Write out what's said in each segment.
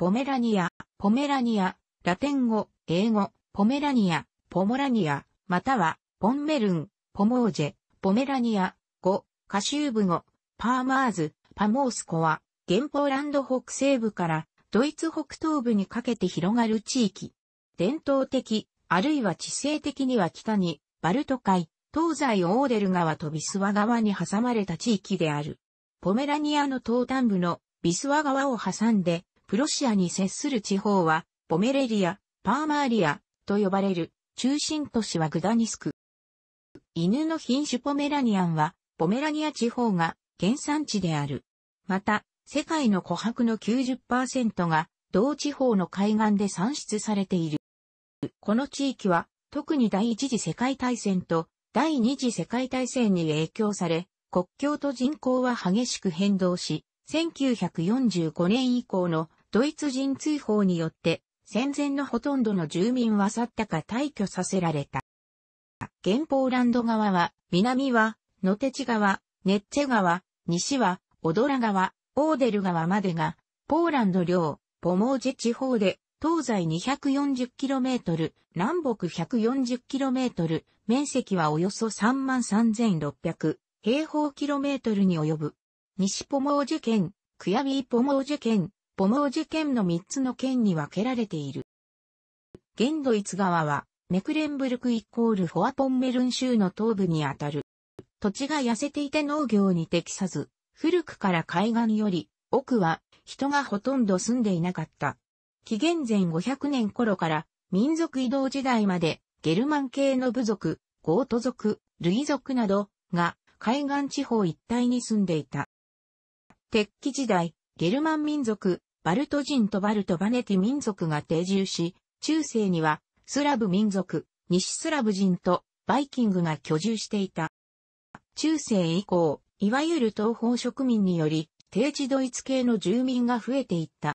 ポメラニア、ポメラニア、ラテン語、英語、ポメラニア、ポモラニア、または、ポンメルン、ポモージェ、ポメラニア、語、カシューブ語、パーマーズ、パモースコは、原ポーランド北西部からドイツ北東部にかけて広がる地域。伝統的、あるいは地勢的には北に、バルト海、東西オーデル川とビスワ川に挟まれた地域である。ポメラニアの東端部のビスワ川を挟んで、プロシアに接する地方は、ポメレリア、パーマーリア、と呼ばれる、中心都市はグダニスク。犬の品種ポメラニアンは、ポメラニア地方が原産地である。また、世界の琥珀の90%が、同地方の海岸で産出されている。この地域は、特に第一次世界大戦と第二次世界大戦に影響され、国境と人口は激しく変動し、1945年以降のドイツ人追放によって、戦前のほとんどの住民は去ったか退去させられた。現ポーランド側は、南は、のてち川、ネッチェ川、西は、オドラ川、オーデル川までが、ポーランド領、ポモージェ地方で、東西 240km、南北 140km、面積はおよそ33,600平方キロメートルに及ぶ。西ポモージュ県、クヤビーポモージュ県、母毛事件の3つの県に分けられている。現ドイツ側は、メクレンブルクイコールフォアポンメルン州の東部にあたる。土地が痩せていて農業に適さず、古くから海岸より、奥は人がほとんど住んでいなかった。紀元前500年頃から民族移動時代までゲルマン系の部族、ゴート族、ルイ族などが海岸地方一帯に住んでいた。鉄器時代、ゲルマン民族、バルト人とバルトバネティ民族が定住し、中世にはスラブ民族、西スラブ人とバイキングが居住していた。中世以降、いわゆる東方植民により、低地ドイツ系の住民が増えていった。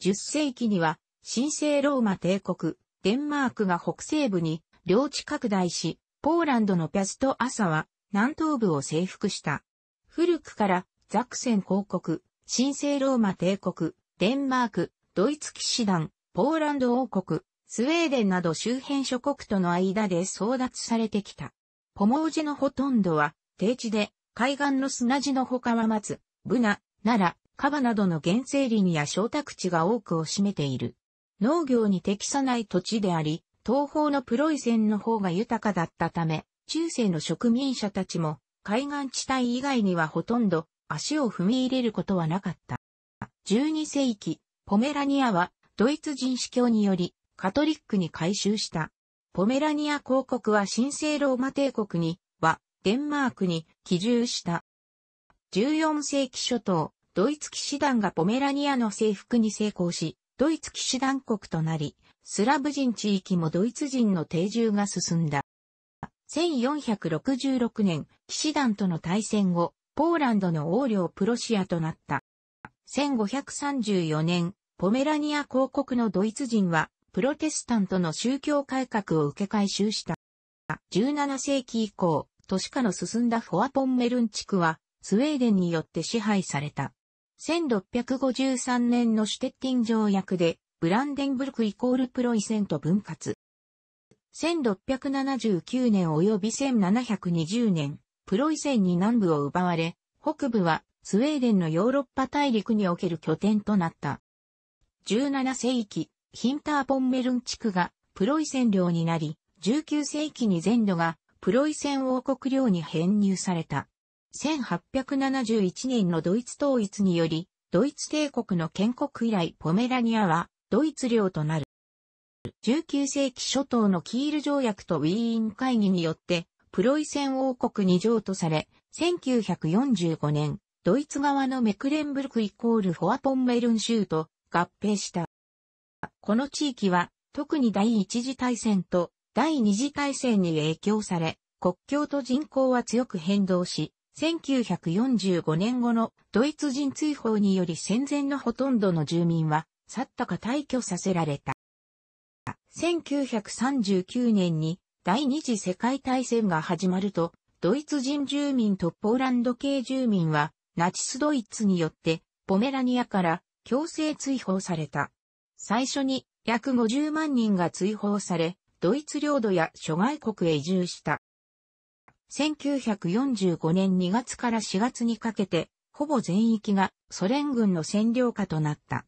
10世紀には、神聖ローマ帝国、デンマークが北西部に領地拡大し、ポーランドのピャスト・アサは南東部を征服した。古くからザクセン公国、神聖ローマ帝国、デンマーク、ドイツ騎士団、ポーランド王国、スウェーデンなど周辺諸国との間で争奪されてきた。ポモージのほとんどは低地で、海岸の砂地の他は松、ブナ、奈良、カバなどの原生林や小宅地が多くを占めている。農業に適さない土地であり、東方のプロイセンの方が豊かだったため、中世の植民者たちも海岸地帯以外にはほとんど足を踏み入れることはなかった。12世紀、ポメラニアはドイツ人司教によりカトリックに改修した。ポメラニア公国は神聖ローマ帝国にはデンマークに寄住した。14世紀初頭、ドイツ騎士団がポメラニアの征服に成功し、ドイツ騎士団国となり、スラブ人地域もドイツ人の定住が進んだ。1466年、騎士団との対戦後、ポーランドの王領プロシアとなった。1534年、ポメラニア公国のドイツ人は、プロテスタントの宗教改革を受け回収した。17世紀以降、都市化の進んだフォアポンメルン地区は、スウェーデンによって支配された。1653年のシュテッティン条約で、ブランデンブルクイコールプロイセンと分割。1679年及び1720年、プロイセンに南部を奪われ、北部はスウェーデンのヨーロッパ大陸における拠点となった。17世紀、ヒンターポンメルン地区がプロイセン領になり、19世紀に全土がプロイセン王国領に編入された。1871年のドイツ統一により、ドイツ帝国の建国以来ポメラニアはドイツ領となる。19世紀初頭のキール条約とウィーン会議によって、プロイセン王国に譲渡され、1945年、ドイツ側のメクレンブルクイコールフォアポンメルン州と合併した。この地域は特に第一次大戦と第二次大戦に影響され、国境と人口は強く変動し、1945年後のドイツ人追放により戦前のほとんどの住民は去ったか退去させられた。1939年に第二次世界大戦が始まると、ドイツ人住民とポーランド系住民はナチスドイツによってポメラニアから強制追放された。最初に約50万人が追放され、ドイツ領土や諸外国へ移住した。1945年2月から4月にかけて、ほぼ全域がソ連軍の占領下となった。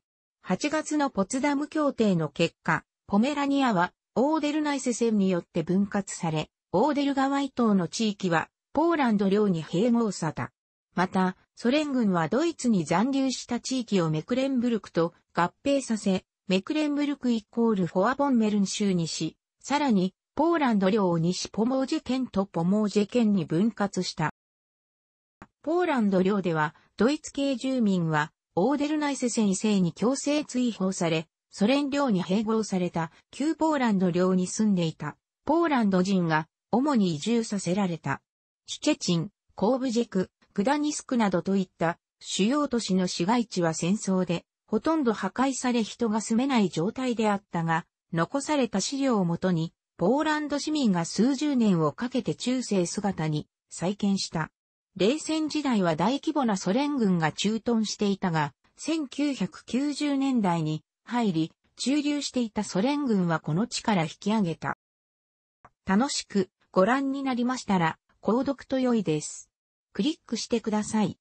8月のポツダム協定の結果、ポメラニアはオーデルナイセンによって分割され、オーデル川イ東の地域はポーランド領に併合された。また、ソ連軍はドイツに残留した地域をメクレンブルクと合併させ、メクレンブルクイコールフォアボンメルン州にし、さらに、ポーランド領を西ポモージェ県とポモージェ県に分割した。ポーランド領では、ドイツ系住民は、オーデルナイセ先生に強制追放され、ソ連領に併合された旧ポーランド領に住んでいたポーランド人が主に移住させられた。シュチェチン、コーブジェク、グダニスクなどといった主要都市の市街地は戦争で、ほとんど破壊され人が住めない状態であったが、残された資料をもとに、ポーランド市民が数十年をかけて中世姿に再建した。冷戦時代は大規模なソ連軍が駐屯していたが、1990年代に入り、駐留していたソ連軍はこの地から引き上げた。楽しくご覧になりましたら、購読と良いです。クリックしてください。